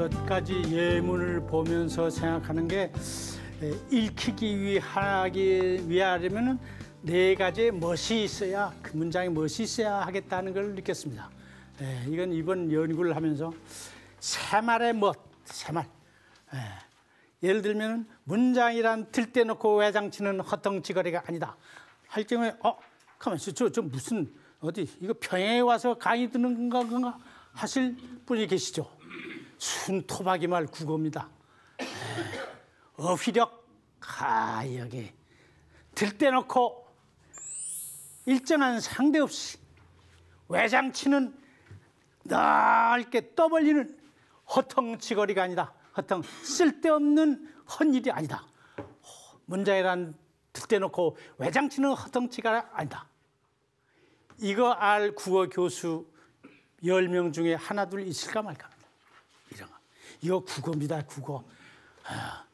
몇 가지 예문을 보면서 생각하는 게 읽히기 위하기 위하려면은 네 가지의 멋이 있어야 그 문장의 멋이 있어야 하겠다는 걸 느꼈습니다. 예, 이건 이번 연구를 하면서 새말의 멋, 새말. 예, 예를 들면 문장이란 들때 놓고 외장치는 허탕지거리가 아니다. 할 경우에 어, 가만 저, 저 무슨 어디 이거 평양에 와서 강의 듣는 건가, 건가 하실 분이 계시죠. 순토박이 말 국어입니다. 네. 어휘력 가여게 들떼놓고 일정한 상대 없이 외장치는 넓게 떠벌리는 허탕지거리가 아니다. 허탕 쓸데없는 헛일이 아니다. 문자이란 들떼놓고 외장치는 허탕치가 아니다. 이거 알 국어 교수 10명 중에 하나둘 있을까 말까. 이거 국어입니다, 국어. 아,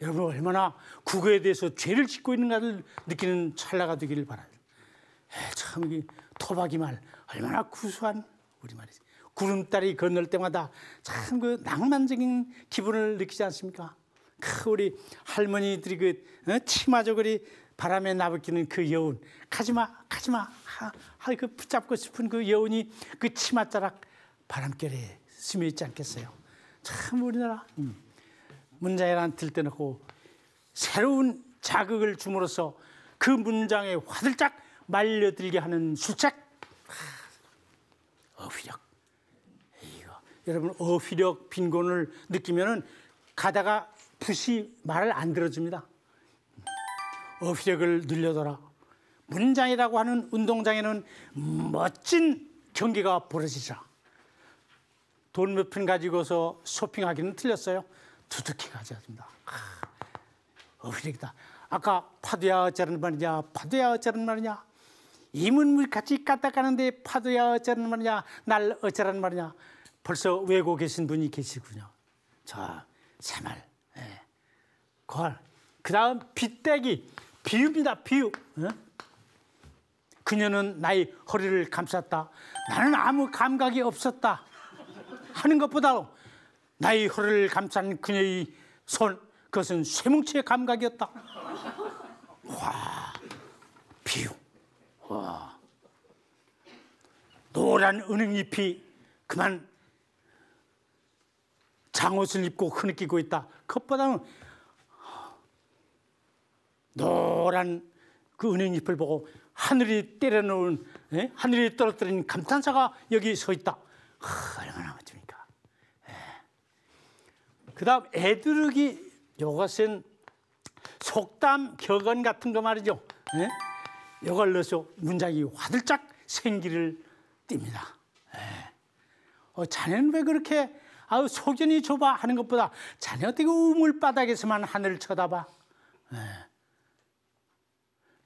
여러분 얼마나 국어에 대해서 죄를 짓고 있는가를 느끼는 찰나가 되기를 바라요. 에참이 토박이 말 얼마나 구수한 우리말이지. 구름다리 건널 때마다 참 그 낭만적인 기분을 느끼지 않습니까? 그 우리 할머니들이 그 어, 치마저 그리 바람에 나부끼는 그 여운 가지마 가지마 하그 붙잡고 싶은 그 여운이 그 치마자락 바람결에 스며 있지 않겠어요? 참 우리나라 음. 문장이란 들 때놓고 새로운 자극을 줌으로써 그 문장에 화들짝 말려들게 하는 수책 어휘력 이거 여러분 어휘력 빈곤을 느끼면은 가다가 붓이 말을 안 들어줍니다 어휘력을 늘려둬라 문장이라고 하는 운동장에는 멋진 경기가 벌어지자 돈몇푼 가지고서 쇼핑하기는 틀렸어요. 두둑히 가져야 됩니다. 아, 어휘력이다. 아까 파도야 어쩌는 말이냐, 파도야 어쩌는 말이냐. 이문물같이 까딱하는데 파도야 어쩌는 말이냐, 날 어쩌라는 말이냐. 벌써 외고 계신 분이 계시군요. 자, 새말, 예. 걸. 그 다음 빗대기, 비읍이다, 비읍. 예? 그녀는 나의 허리를 감쌌다. 나는 아무 감각이 없었다. 하는 것보다 나의 허를 감싼 그녀의 손 그것은 쇠뭉치의 감각이었다. 와 비유 와 노란 은행잎이 그만 장옷을 입고 흐느끼고 있다. 그것보다는 노란 그 은행잎을 보고 하늘이 때려놓은 예? 하늘이 떨어뜨린 감탄사가 여기 서 있다. 하, 그다음 에드르기 이것은 속담 격언 같은 거 말이죠. 예? 이걸 넣어서 문장이 화들짝 생기를 띱니다. 예. 어, 자네는 왜 그렇게 아우 소견이 좁아 하는 것보다 자네 어떻게 우물바닥에서만 하늘을 쳐다봐? 예.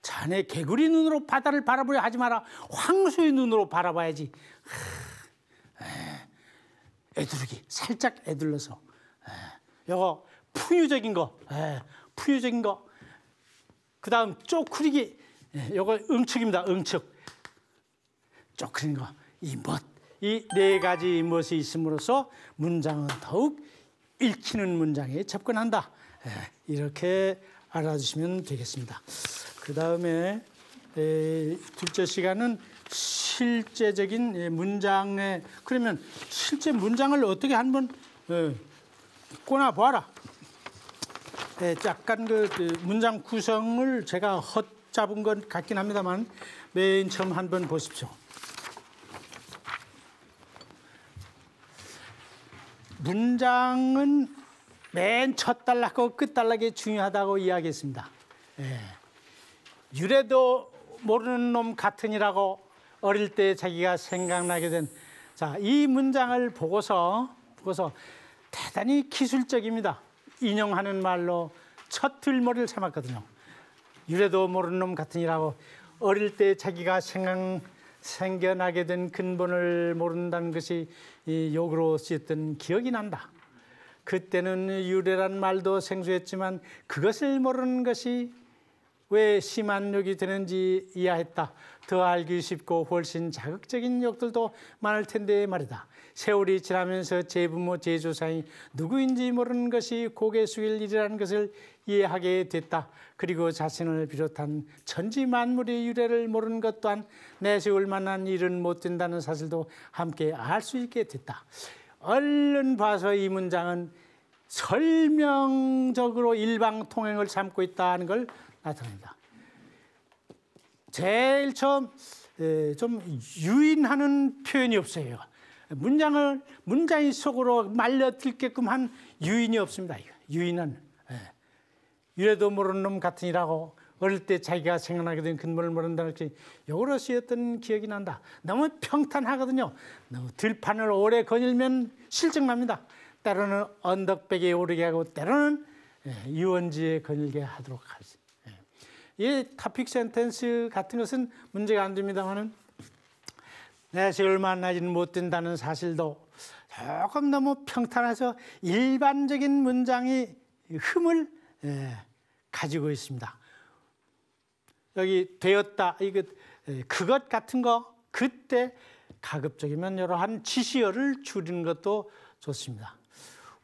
자네 개구리 눈으로 바다를 바라보려 하지 마라. 황소의 눈으로 바라봐야지. 하, 예. 에, 애들기 살짝 애들러서 이거 예. 풍유적인 거, 에, 예, 풍유적인 거. 그 다음 쪼크리기, 이거 예, 응축입니다. 응축. 쪼크린 거, 이 멋. 이 네 가지 멋이 있음으로써 문장은 더욱 읽히는 문장에 접근한다. 에, 이렇게 알아주시면 되겠습니다. 그 다음에 에, 둘째 시간은 실제적인 문장에 그러면 실제 문장을 어떻게 한번 어, 꼬나 봐라. 네, 약간 그, 그, 문장 구성을 제가 헛 잡은 것 같긴 합니다만 맨 처음 한번 보십시오. 문장은 맨 첫 단락하고 끝 단락이 중요하다고 이야기했습니다. 예. 유래도 모르는 놈 같으니라고 어릴 때 자기가 생각나게 된 자, 이 문장을 보고서 보고서 대단히 기술적입니다. 인용하는 말로 첫틀머리를 삼았거든요. 유래도 모르는 놈 같으니라고 어릴 때 자기가 생각 생겨나게 된 근본을 모른다는 것이 이 욕으로 쓰였던 기억이 난다. 그때는 유래란 말도 생소했지만 그것을 모르는 것이 왜 심한력이 되는지 이해했다. 더 알기 쉽고 훨씬 자극적인 역들도 많을 텐데 말이다. 세월이 지나면서 제 부모, 제 조상이 누구인지 모르는 것이 고개 숙일 일이라는 것을 이해하게 됐다. 그리고 자신을 비롯한 천지 만물의 유래를 모르는 것 또한 내세울 만한 일은 못 된다는 사실도 함께 알 수 있게 됐다. 얼른 봐서 이 문장은 설명적으로 일방통행을 삼고 있다는 걸 나타납니다. 제일 처음 좀 유인하는 표현이 없어요. 문장을 문장 속으로 말려 들게끔 한 유인이 없습니다. 유인은 예. 유래도 모르는 놈 같으니라고 어릴 때 자기가 생각나게 된 근본을 모른다는 게 요로 쓰였던 기억이 난다. 너무 평탄하거든요. 너무 들판을 오래 거닐면 실증납니다. 때로는 언덕백에 오르게 하고 때로는 예, 유원지에 거닐게 하도록 하지. 이 topic sentence 같은 것은 문제가 안 됩니다만은 내세를 만나지는 못된다는 사실도 조금 너무 평탄해서 일반적인 문장이 흠을 예, 가지고 있습니다. 여기 되었다 이거 그, 예, 그것 같은 거 그때 가급적이면 여러한 지시어를 줄이는 것도 좋습니다.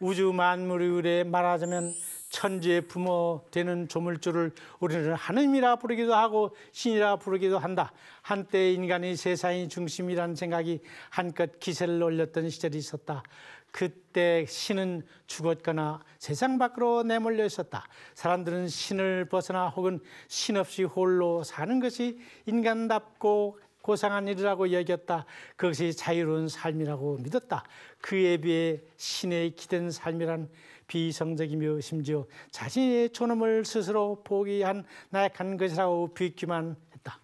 우주 만물의 의뢰 말하자면 천지의 부모 되는 조물주를 우리는 하느님이라 부르기도 하고 신이라 부르기도 한다. 한때 인간이 세상의 중심이라는 생각이 한껏 기세를 올렸던 시절이 있었다. 그때 신은 죽었거나 세상 밖으로 내몰려 있었다. 사람들은 신을 벗어나 혹은 신 없이 홀로 사는 것이 인간답고 고상한 일이라고 여겼다. 그것이 자유로운 삶이라고 믿었다. 그에 비해 신의 기댄 삶이란 비성적이며 심지어 자신의 존엄을 스스로 포기한 나약한 것이라고 비기만 했다.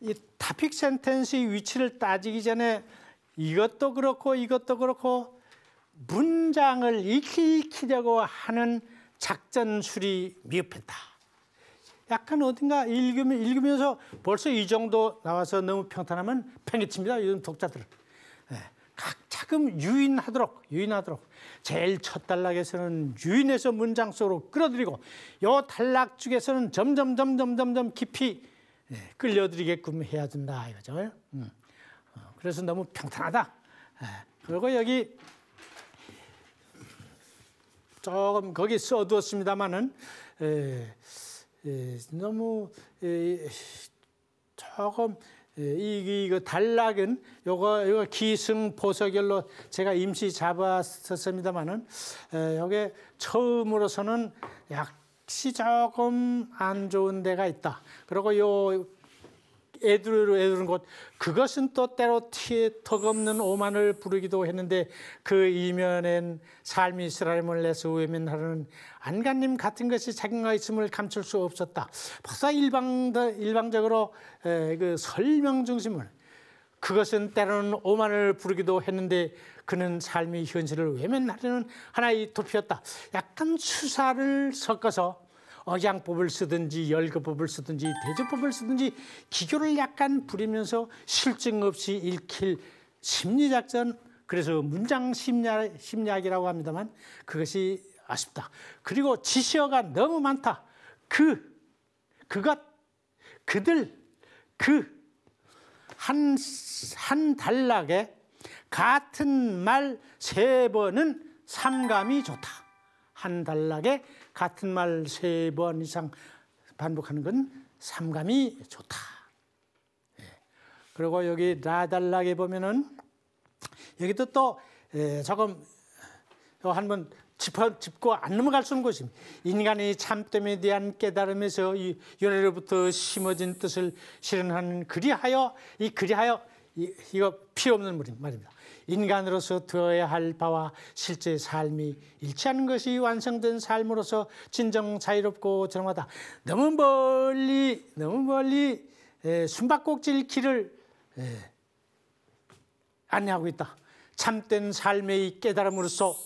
이 타픽 센텐스의 위치를 따지기 전에 이것도 그렇고 이것도 그렇고 문장을 익히려고 하는 작전술이 미흡했다. 약간 어딘가 읽으면, 서 벌써 이 정도 나와서 너무 평탄하면 팽개칩니다. 요즘 독자들 네. 각 차금 유인하도록, 유인하도록. 제일 첫 단락에서는 유인해서 문장 속으로 끌어들이고 요 단락 중에서는 점점 점점 점점 깊이 예, 끌려들이게끔 해야 된다 이거죠. 음. 어, 그래서 너무 평탄하다. 예, 그리고 여기 조금 거기 써두었습니다만은 예, 너무 조금 예, 이, 이 그 단락은 요거 요거 기승 보석결로 제가 임시 잡았었습니다만은 여기 예, 처음으로서는 약시 조금 안 좋은 데가 있다. 그리고 요 애들로 애들은 곧 그것은 또 때로 티에 턱없는 오만을 부르기도 했는데 그 이면엔 삶이 스라임을 내서 외면하는 안간님 같은 것이 자기가 있음을 감출 수 없었다. 박사 일방 일방적으로 그 설명 중심을 그것은 때로는 오만을 부르기도 했는데 그는 삶의 현실을 외면하려는 하나의 도피였다. 약간 수사를 섞어서 억양법을 쓰든지 열거법을 쓰든지 대조법을 쓰든지 기교를 약간 부리면서 실증 없이 읽힐 심리작전 그래서 문장 심리학, 이라고 합니다만 그것이 아쉽다. 그리고 지시어가 너무 많다. 그, 그것, 그들, 그, 한, 한 단락에 같은 말 세 번은 삼감이 좋다. 한 단락에 같은 말 세 번 이상 반복하는 건 삼감이 좋다. 예. 그리고 여기 라달락에 보면은 여기도 또 예, 조금 한번 짚어, 짚고 안 넘어갈 수 없는 것입니다. 인간의 참됨에 대한 깨달음에서 이래로부터 심어진 뜻을 실현하는 그리하여 이 그리하여 이, 이거 필 없는 말입니다. 인간으로서 되어야 할 바와 실제 삶이 일치하는 것이 완성된 삶으로서 진정 자유롭고 저렴하다. 너무 멀리, 너무 멀리 에, 숨바꼭질 길을 에, 안내하고 있다. 참된 삶의 깨달음으로서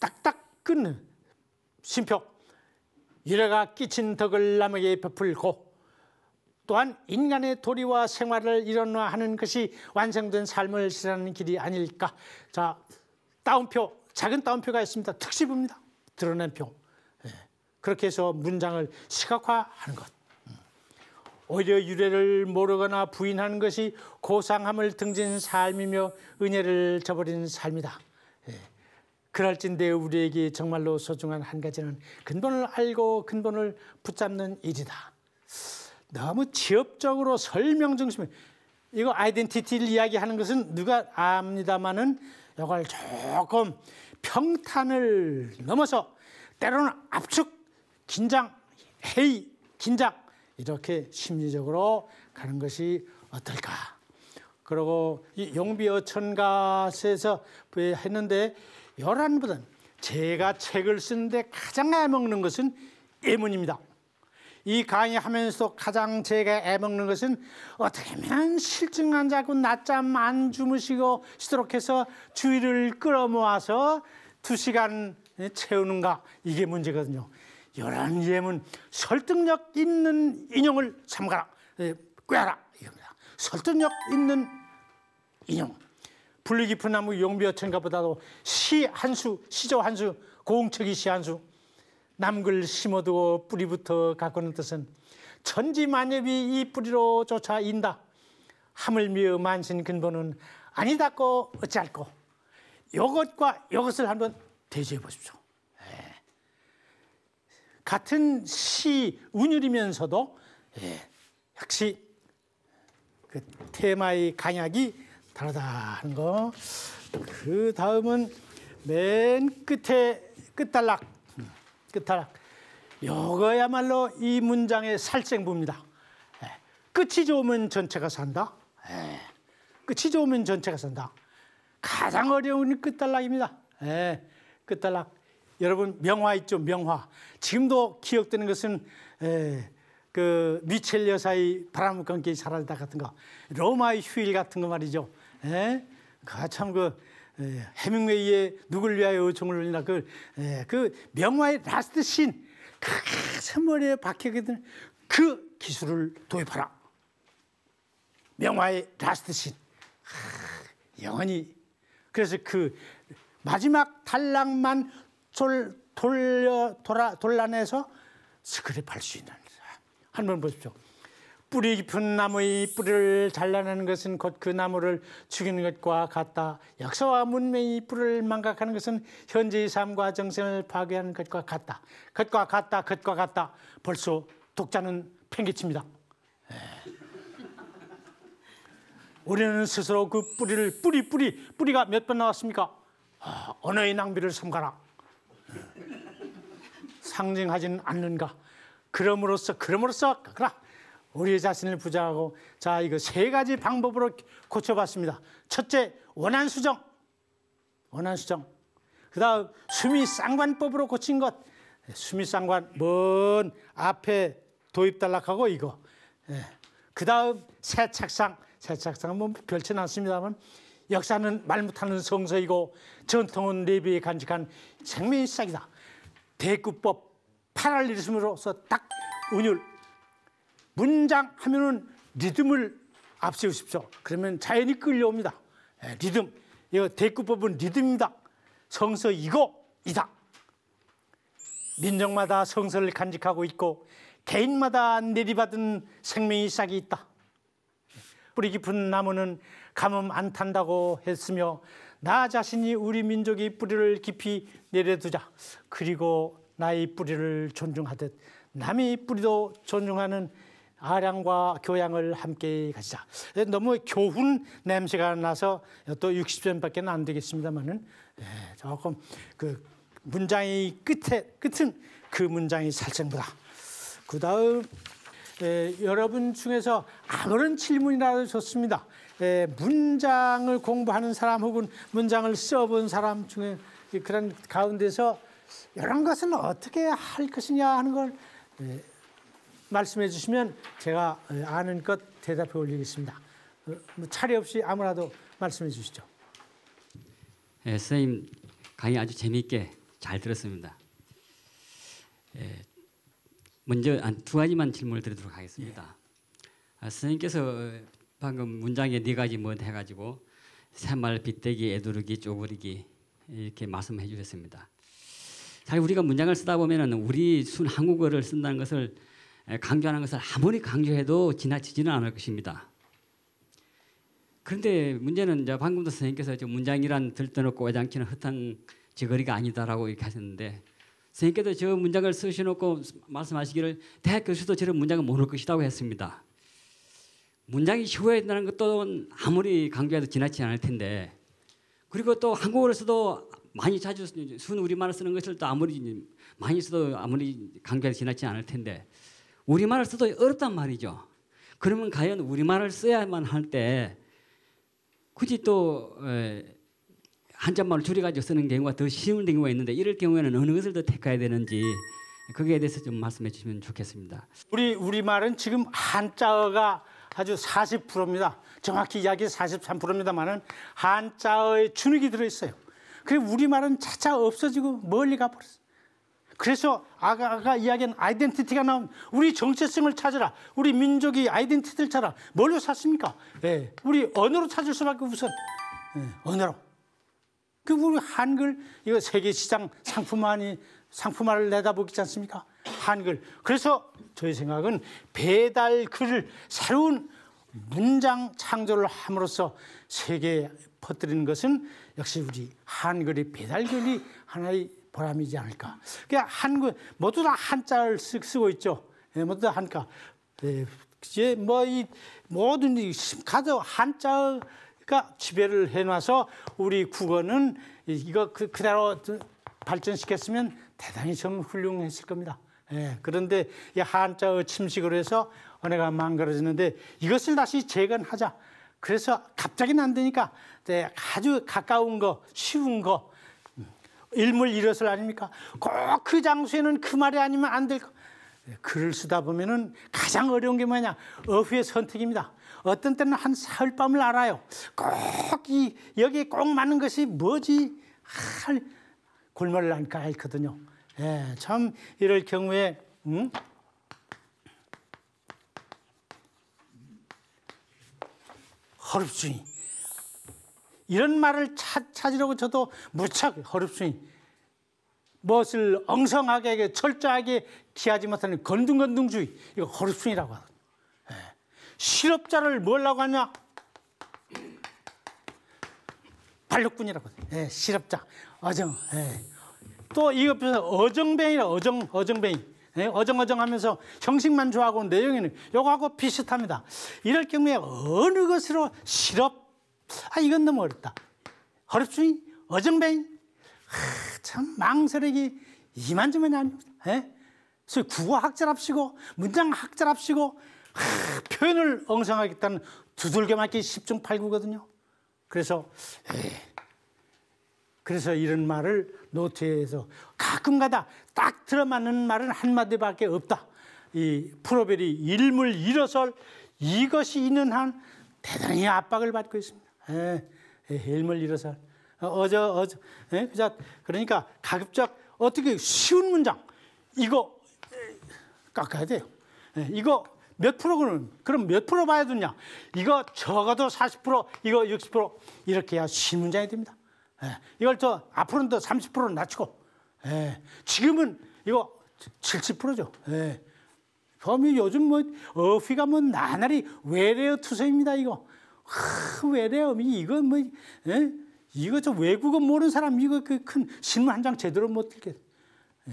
딱딱 끊는 심표, 유래가 끼친 덕을 남에게 베풀고 또한 인간의 도리와 생활을 일원화하는 것이 완성된 삶을 지나는 길이 아닐까. 자, 따옴표, 작은 따옴표가 있습니다. 특집입니다. 드러낸 표. 예, 그렇게 해서 문장을 시각화하는 것. 음. 오히려 유래를 모르거나 부인하는 것이 고상함을 등진 삶이며 은혜를 저버린 삶이다. 예, 그럴진대 우리에게 정말로 소중한 한 가지는 근본을 알고 근본을 붙잡는 일이다. 너무 지엽적으로 설명 중심. 이거 아이덴티티를 이야기하는 것은 누가 압니다마는 이걸 조금 평탄을 넘어서 때로는 압축, 긴장, 헤이, 긴장 이렇게 심리적으로 가는 것이 어떨까. 그리고 이 용비 어천가에서 했는데 열한 부단 제가 책을 쓰는데 가장 애 먹는 것은 예문입니다. 이 강의하면서 가장 제가 애먹는 것은 어떻게 하면 실증 환자고 낮잠 안 주무시고 시도록 해서 주의를 끌어모아서 두 시간 채우는가 이게 문제거든요. 이런 예문 설득력 있는 인형을 삼가라 꾀라 예, 하 이겁니다. 설득력 있는 인형. 분리 깊은 나무 용비어천가보다도 시 한 수, 시조 한 수, 고흥척이 시 한 수. 남글 심어두어 뿌리부터 가꾸는 뜻은 천지만엽이 이 뿌리로 쫓아 인다. 하물며 만신 근본은 아니다고 어찌할꼬. 이것과 이것을 한번 대조해 보십시오. 예. 같은 시 운율이면서도 예. 역시 그 테마의 강약이 다르다는 하 거. 그 다음은 맨 끝에 끝달락 끝타락. 이거야말로 이 문장의 살생부입니다. 예, 끝이 좋으면 전체가 산다. 예, 끝이 좋으면 전체가 산다. 가장 어려운 끝단락입니다. 예, 끝단락. 여러분 명화 있죠 명화 지금도 기억되는 것은 에, 그 미첼 여사의 바람을 감기 살하다 같은 거 로마의 휴일 같은 거 말이죠 에? 그참그 헤밍웨이의 예. 누굴 위하여 요청을 올리나 그, 예, 그 명화의 라스트 신, 그머리에 박혀있는 그 기술을 도입하라. 명화의 라스트 신. 영원히. 그래서 그 마지막 달랑만 돌, 돌려, 돌아, 돌라내서 스크랩 할수 있는. 한 번 보십시오. 뿌리 깊은 나무의 뿌리를 잘라내는 것은 곧 그 나무를 죽이는 것과 같다. 역사와 문명의 뿌리를 망각하는 것은 현재의 삶과 정생을 파괴하는 것과 같다. 것과 같다. 것과 같다. 벌써 독자는 팽개칩니다. 예. 우리는 스스로 그 뿌리를 뿌리 뿌리 뿌리가 몇 번 나왔습니까? 아, 언어의 낭비를 삼가라. 예. 상징하지는 않는가. 그럼으로써 그럼으로써 그라 우리 자신을 부자하고 자 이거 세 가지 방법으로 고쳐봤습니다. 첫째 원한 수정, 원한 수정. 그다음 수미 쌍관법으로 고친 것. 수미 쌍관 먼 앞에 도입 달락하고 이거. 예. 그다음 세착상, 세착상은 뭐별채는 않습니다만 역사는 말 못하는 성서이고 전통은 레비에 간직한 생명의 시작이다. 대구법 팔할 일즘으로서딱 운율 문장 하면은 리듬을 앞세우십시오. 그러면 자연히 끌려옵니다. 예, 리듬. 이거 대구법은 리듬이다. 성서 이거 이다. 민족마다 성서를 간직하고 있고 개인마다 내리받은 생명의 싹이 있다. 뿌리 깊은 나무는 감음 안 탄다고 했으며 나 자신이 우리 민족의 뿌리를 깊이 내려두자. 그리고 나의 뿌리를 존중하듯 남의 뿌리도 존중하는 아량과 교양을 함께 가지자. 너무 교훈 냄새가 나서 또 60점밖에 안 되겠습니다만은 예, 조금 그 문장의 끝에 끝은 그 문장이 살생보다. 그 다음 예, 여러분 중에서 아무런 질문이라도 좋습니다. 예, 문장을 공부하는 사람 혹은 문장을 써본 사람 중에 그런 가운데서 이런 것은 어떻게 할 것이냐 하는 걸 예, 말씀해 주시면 제가 어, 아는 것 대답해 올리겠습니다. 어, 뭐 차례 없이 아무나도 말씀해 주시죠. 예, 선생님 강의 아주 재미있게 잘 들었습니다. 예, 먼저 두 가지만 질문을 드리도록 하겠습니다. 예. 아, 선생님께서 방금 문장에 네 가지 뭐 해가지고 새말 빗대기 애두르기 쪼그리기 이렇게 말씀해 주셨습니다. 사실 우리가 문장을 쓰다 보면은 우리 순 한국어를 쓴다는 것을 예, 강조하는 것을 아무리 강조해도 지나치지는 않을 것입니다. 그런데 문제는 이제 방금도 선생님께서 문장이란 들떠놓고 외장치는 흩한 저거리가 아니다라고 이렇게 하셨는데 선생님께서 저 문장을 쓰셔놓고 말씀하시기를 대학 교수도 저런 문장은 모를 것이라고 했습니다. 문장이 쉬워야 된다는 것도 아무리 강조해도 지나치지 않을 텐데 그리고 또 한국어로서도 많이 자주 순 우리말을 쓰는 것을 또 아무리 많이 써도 아무리 강조해도 지나치지 않을 텐데 우리말을 써도 어렵단 말이죠. 그러면 과연 우리말을 써야만 할 때 굳이 또 한자말을 줄여가지고 쓰는 경우가 더 쉬운 경우가 있는데 이럴 경우에는 어느 것을 더 택해야 되는지 거기에 대해서 좀 말씀해 주시면 좋겠습니다. 우리 우리말은 지금 한자어가 아주 40%입니다. 정확히 이야기 43%입니다만은 한자어의 주눅이 들어 있어요. 그래 우리말은 차차 없어지고 멀리 가버렸어요. 그래서 아가가 이야기한 아이덴티티가 나온 우리 정체성을 찾아라. 우리 민족이 아이덴티티를 찾아라. 뭘로 찾습니까? 예. 우리 언어로 찾을 수밖에 우선 예, 언어로. 그 우리 한글 이거 세계 시장 상품화니 상품화를 내다보기 않습니까? 한글. 그래서 저희 생각은 배달 글을 새로운 문장 창조를 함으로써 세계에 퍼뜨리는 것은 역시 우리 한글의 배달글이 하나의 보람이지 않을까. 그러 한국 그, 모두 다 한자를 쓰고 있죠. 예, 모두 다 한자. 예, 이제 뭐이 모든 가서 한자가 지배를 해놔서 우리 국어는 이거 그, 그대로 그 발전시켰으면 대단히 좀 훌륭했을 겁니다. 예, 그런데 이 한자의 침식으로 해서 언어가 망가졌는데 이것을 다시 재건하자. 그래서 갑자기난안니까 아주 가까운 거, 쉬운 거, 일물 일어설 아닙니까? 꼭 그 장소에는 그 말이 아니면 안 될 거. 글을 쓰다 보면은 가장 어려운 게 뭐냐? 어휘의 선택입니다. 어떤 때는 한 사흘 밤을 알아요. 꼭이 여기 꼭 맞는 것이 뭐지? 할 골머리를 안까 앓거든요. 예, 참 이럴 경우에 음? 허름증이 이런 말을 찾으려고 저도 무척 허름순니 무엇을 엉성하게 철저하게 기하지 못하는 건둥건둥주의 이거 허름스니라고 하거든요. 예. 실업자를 뭐라고 하냐? 반력군이라고 예, 실업자, 어정. 예. 또 이것보다 어정뱅이라 어정 어정뱅이. 예, 어정어정하면서 형식만 좋아하고 내용에는 요거하고 비슷합니다. 이럴 경우에 어느 것으로 실업 아, 이건 너무 어렵다. 허립주의, 어정뱅이, 참 망설이기 이만저만 아닙니다. 예? 소위 국어학자랍시고, 문장학자랍시고, 아, 표현을 엉성하겠다는 두들겨 맞기 10중 8구거든요. 그래서, 에이, 예. 그래서 이런 말을 노트에서 가끔가다 딱 들어맞는 말은 한마디밖에 없다. 이 프로벨이 일물 일어설 이것이 있는 한 대단히 압박을 받고 있습니다. 에, 일물 일어서 어, 어저 어저 에, 그자 그러니까 가급적 어떻게 쉬운 문장 이거 깎아야 돼요. 에, 이거 몇 프로 그럼 그럼 몇 프로 봐야 되냐? 이거 적어도 40% 이거 60% 이렇게 해야 쉬운 문장이 됩니다. 에, 이걸 더 앞으로는 더3 0 낮추고 에, 지금은 이거 70%죠. 예. 범위 요즘 뭐 어휘가 뭐 나날이 외래어 투성입니다 이거. 아, 외래음이 이건 뭐 에? 예? 이거 저 외국어 모르는 사람 이거 그 큰 신문 한 장 제대로 못 읽게. 예.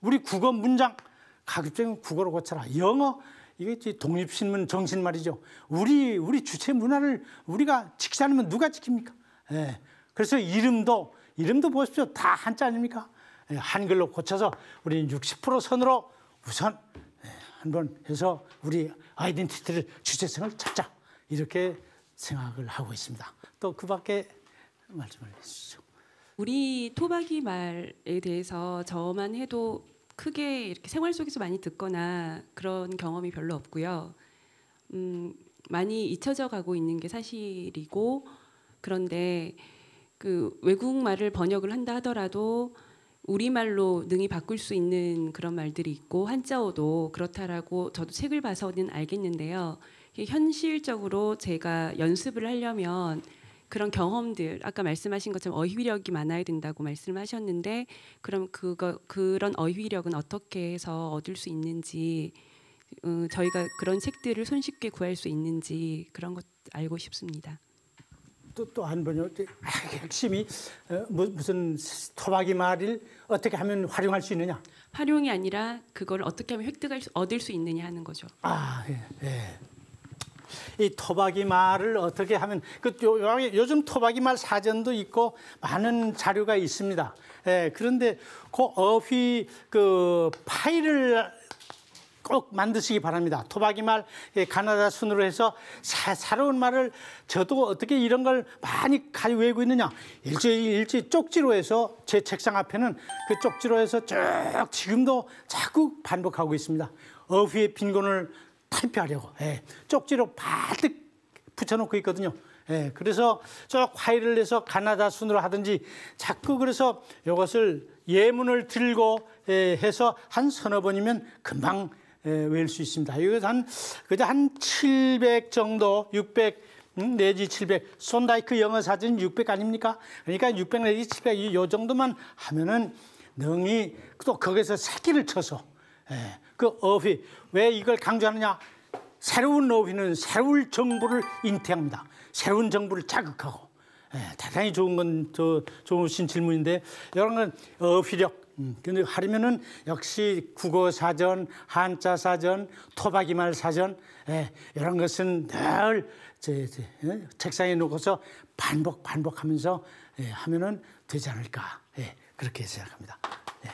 우리 국어 문장 가급적이면 국어로 고쳐라. 영어 이게 독립 신문 정신 말이죠. 우리 우리 주체 문화를 우리가 지키지 않으면 누가 지킵니까? 에. 예. 그래서 이름도 이름도 보십시오. 다 한자 아닙니까? 에, 한글로 고쳐서 우리60% 선으로 우선 에, 한번 해서 우리 아이덴티티를 주체성을 찾자. 이렇게 생각을 하고 있습니다. 또 그 밖에 말씀을 해주시죠. 우리 토박이 말에 대해서 저만 해도 크게 이렇게 생활 속에서 많이 듣거나 그런 경험이 별로 없고요. 음, 많이 잊혀져 가고 있는 게 사실이고 그런데 그 외국 말을 번역을 한다 하더라도 우리말로 능히 바꿀 수 있는 그런 말들이 있고 한자어도 그렇다라고 저도 책을 봐서는 알겠는데요. 현실적으로 제가 연습을 하려면 그런 경험들 아까 말씀하신 것처럼 어휘력이 많아야 된다고 말씀하셨는데 그럼 그거 그런 어휘력은 어떻게 해서 얻을 수 있는지 어, 저희가 그런 책들을 손쉽게 구할 수 있는지 그런 것 알고 싶습니다. 또 또 한 번요. 핵심이 어, 무슨 토박이 말을 어떻게 하면 활용할 수 있느냐? 활용이 아니라 그걸 어떻게 하면 획득할 수, 얻을 수 있느냐 하는 거죠. 아, 예. 예. 이 토박이 말을 어떻게 하면 그 요즘 토박이 말 사전도 있고 많은 자료가 있습니다. 예, 그런데 그 어휘 그 파일을 꼭 만드시기 바랍니다. 토박이 말 예, 가나다 순으로 해서 사, 새로운 말을 저도 어떻게 이런 걸 많이 가지고 외우고 있느냐. 일주일일주일 쪽지로 해서 제 책상 앞에는 그 쪽지로 해서 쭉 지금도 자꾸 반복하고 있습니다. 어휘의 빈곤을 탈피하려고 예, 쪽지로 바득 붙여놓고 있거든요. 예, 그래서 저 화이를 내서 가나다 순으로 하든지 자꾸 그래서 이것을 예문을 들고 예, 해서 한 서너 번이면 금방 예, 외울 수 있습니다. 이것 한, 그저 한700 정도, 600 음, 내지 700. 손다이크 영어 사진 600 아닙니까? 그러니까 600 내지 700, 이, 요 정도만 하면은 능히 또 거기서 새끼를 쳐서, 예, 그 어휘, 왜 이걸 강조하느냐? 새로운 노비는 새로운 정부를 잉태합니다. 새로운 정부를 자극하고. 예, 대단히 좋은 건, 저, 좋으신 질문인데, 여러분, 어휘력. 음, 근데 하려면은 역시 국어 사전, 한자 사전, 토박이말 사전, 예, 이런 것은 늘 제, 제, 예, 책상에 놓고서 반복, 반복하면서 예, 하면은 되지 않을까. 예, 그렇게 생각합니다. 예,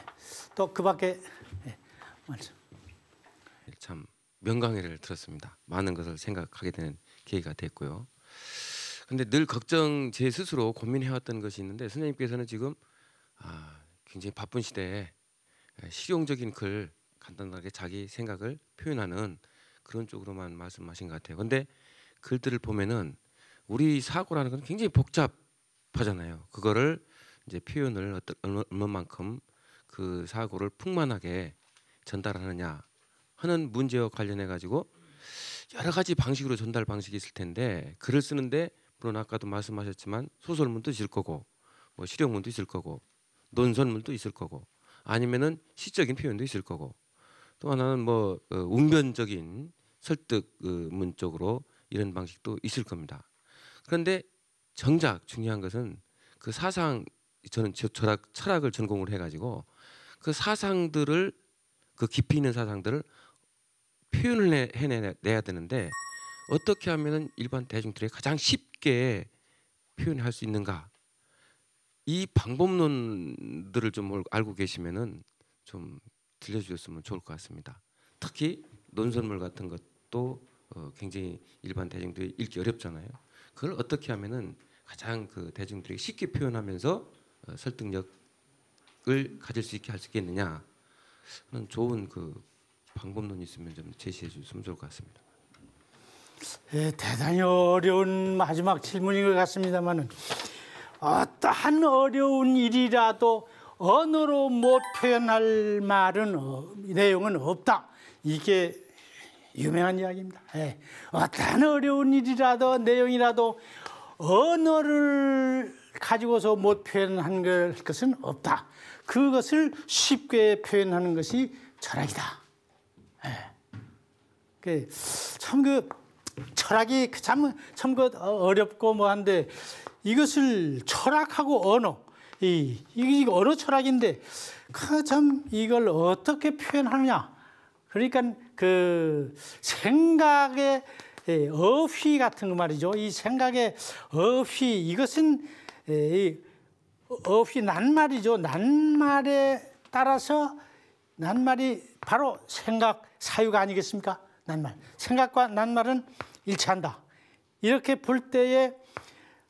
또 그 밖에, 예, 말씀. 명강의를 들었습니다. 많은 것을 생각하게 되는 계기가 됐고요. 근데 늘 걱정 제 스스로 고민해왔던 것이 있는데 선생님께서는 지금 아, 굉장히 바쁜 시대에 실용적인 글 간단하게 자기 생각을 표현하는 그런 쪽으로만 말씀하신 것 같아요. 근데 글들을 보면은 우리 사고라는 건 굉장히 복잡하잖아요. 그거를 이제 표현을 어떤 얼마만큼 그 사고를 풍만하게 전달하느냐 하는 문제와 관련해 가지고 여러 가지 방식으로 전달 방식이 있을 텐데 글을 쓰는데 물론 아까도 말씀하셨지만 소설문도 있을 거고 뭐 실용문도 있을 거고 논설문도 있을 거고 아니면은 시적인 표현도 있을 거고 또 하나는 뭐 어, 웅변적인 설득문 어, 쪽으로 이런 방식도 있을 겁니다. 그런데 정작 중요한 것은 그 사상 저는 철학 철학을 전공을 해가지고 그 사상들을 그 깊이 있는 사상들을 표현을 해, 해내야 되는데 어떻게 하면 일반 대중들이 가장 쉽게 표현할 수 있는가 이 방법론들을 좀 알고 계시면은 좀 들려주셨으면 좋을 것 같습니다. 특히 논설물 같은 것도 어 굉장히 일반 대중들이 읽기 어렵잖아요. 그걸 어떻게 하면은 가장 그 대중들이 쉽게 표현하면서 어 설득력을 가질 수 있게 할 수 있겠느냐 그는 좋은 그 방법론 있으면 좀 제시해 주시면 좋을 것 같습니다. 예, 대단히 어려운 마지막 질문인 것 같습니다만은 어떠한 어려운 일이라도 언어로 못 표현할 말은 어, 내용은 없다. 이게 유명한 이야기입니다. 예. 어떠한 어려운 일이라도 내용이라도 언어를 가지고서 못 표현한 것은 없다. 그것을 쉽게 표현하는 것이 철학이다. 네. 예. 그, 참 그 철학이 그 참, 참그 어렵고 뭐 한데 이것을 철학하고 언어, 이, 이 언어 철학인데 그 참 이걸 어떻게 표현하느냐. 그러니까 그 생각의 예, 어휘 같은 거 말이죠. 이 생각의 어휘, 이것은 예, 이 어휘, 낱말이죠. 낱말에 따라서 낱말이 바로 생각, 사유가 아니겠습니까? 낱말. 생각과 낱말은 일치한다. 이렇게 볼 때에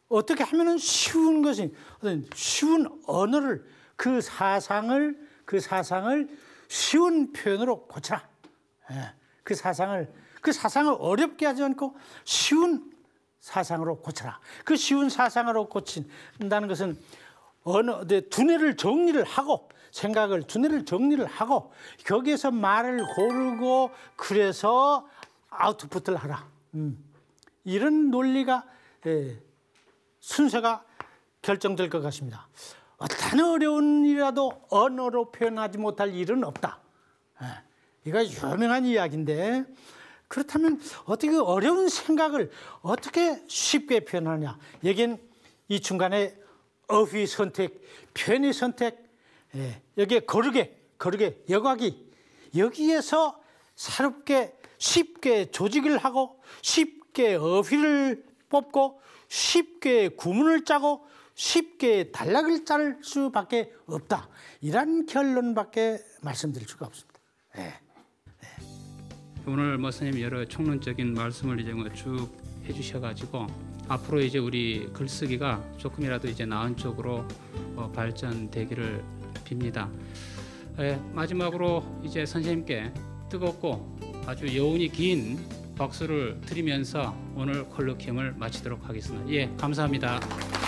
어떻게 하면은 쉬운 것이 어떤 쉬운 언어를 그 사상을 그 사상을 쉬운 표현으로 고쳐라. 예, 그 사상을 그 사상을 어렵게 하지 않고 쉬운 사상으로 고쳐라. 그 쉬운 사상으로 고친다는 것은 언어 네, 두뇌를 정리를 하고 생각을 두뇌를 정리를 하고 거기에서 말을 고르고 그래서 아웃풋을 하라. 음. 이런 논리가 예, 순서가 결정될 것 같습니다. 어떤 어려운 일이라도 언어로 표현하지 못할 일은 없다. 예, 이거 유명한 이야기인데 그렇다면 어떻게 어려운 생각을 어떻게 쉽게 표현하냐. 여긴 이 중간에 어휘 선택, 편의 선택, 예, 여기에 거르게, 거르게, 여과기 여기에서 새롭게 쉽게 조직을 하고 쉽게 어휘를 뽑고 쉽게 구문을 짜고 쉽게 단락을 짤 수밖에 없다. 이런 결론밖에 말씀드릴 수가 없습니다. 예. 예. 오늘 뭐선님 여러 총론적인 말씀을 이제 뭐쭉 해주셔가지고 앞으로 이제 우리 글쓰기가 조금이라도 이제 나은 쪽으로 어 발전되기를 빕니다. 네, 마지막으로 이제 선생님께 뜨겁고 아주 여운이 긴 박수를 드리면서 오늘 컬러키을 마치도록 하겠습니다. 예, 감사합니다.